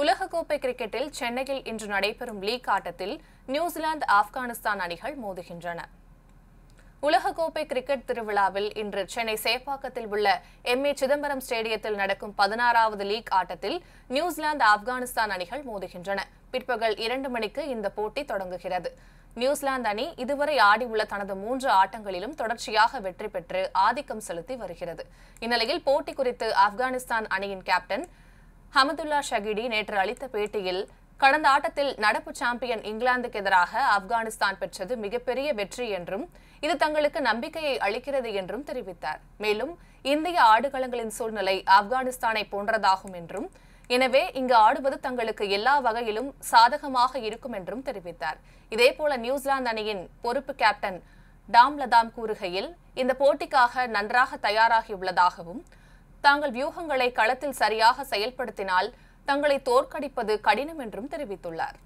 உலகக்கோப்பை கிரிக்கெட்டில் சென்னையில் இன்று நடைபெறும் லீக் ஆட்டத்தில் நியூசிலாந்து ஆப்கானிஸ்தான் அணிகள் மோதுகின்றன உலகக்கோப்பை கிரிக்கெட் திருவிழாவில் இன்று சென்னை சேப்பாக்கத்தில் உள்ள எம் ஏ சிதம்பரம் ஸ்டேடியத்தில் நடக்கும் பதினாறாவது லீக் ஆட்டத்தில் நியூசிலாந்து ஆப்கானிஸ்தான் அணிகள் மோதுகின்றன பிற்பகல் இரண்டு மணிக்கு இந்த போட்டி தொடங்குகிறது நியூசிலாந்து அணி இதுவரை ஆடியுள்ள தனது மூன்று ஆட்டங்களிலும் தொடர்ச்சியாக வெற்றி பெற்று ஆதிக்கம் செலுத்தி வருகிறது இந்நிலையில் போட்டி குறித்து ஆப்கானிஸ்தான் அணியின் கேப்டன் ஹமதுல்லா ஷகிடி நேற்று அளித்த பேட்டியில் கடந்த ஆட்டத்தில் நடப்பு சாம்பியன் இங்கிலாந்துக்கு எதிராக ஆப்கானிஸ்தான் பெற்றது மிகப்பெரிய வெற்றி என்றும் இது தங்களுக்கு நம்பிக்கையை அளிக்கிறது என்றும் தெரிவித்தார் மேலும் இந்திய ஆடுகளங்களின் சூழ்நிலை ஆப்கானிஸ்தானை போன்றதாகும் என்றும் எனவே இங்கு ஆடுவது தங்களுக்கு எல்லா வகையிலும் சாதகமாக இருக்கும் என்றும் தெரிவித்தார் இதேபோல நியூசிலாந்து அணியின் பொறுப்பு கேப்டன் டாம் லதாம் கூறுகையில் இந்த போட்டிக்காக நன்றாக தயாராகியுள்ளதாகவும் உள்ளதாகவும் தாங்கள் வியூகங்களை களத்தில் சரியாக செயல்படுத்தினால் தங்களை தோற்கடிப்பது கடினம் என்றும் தெரிவித்துள்ளார்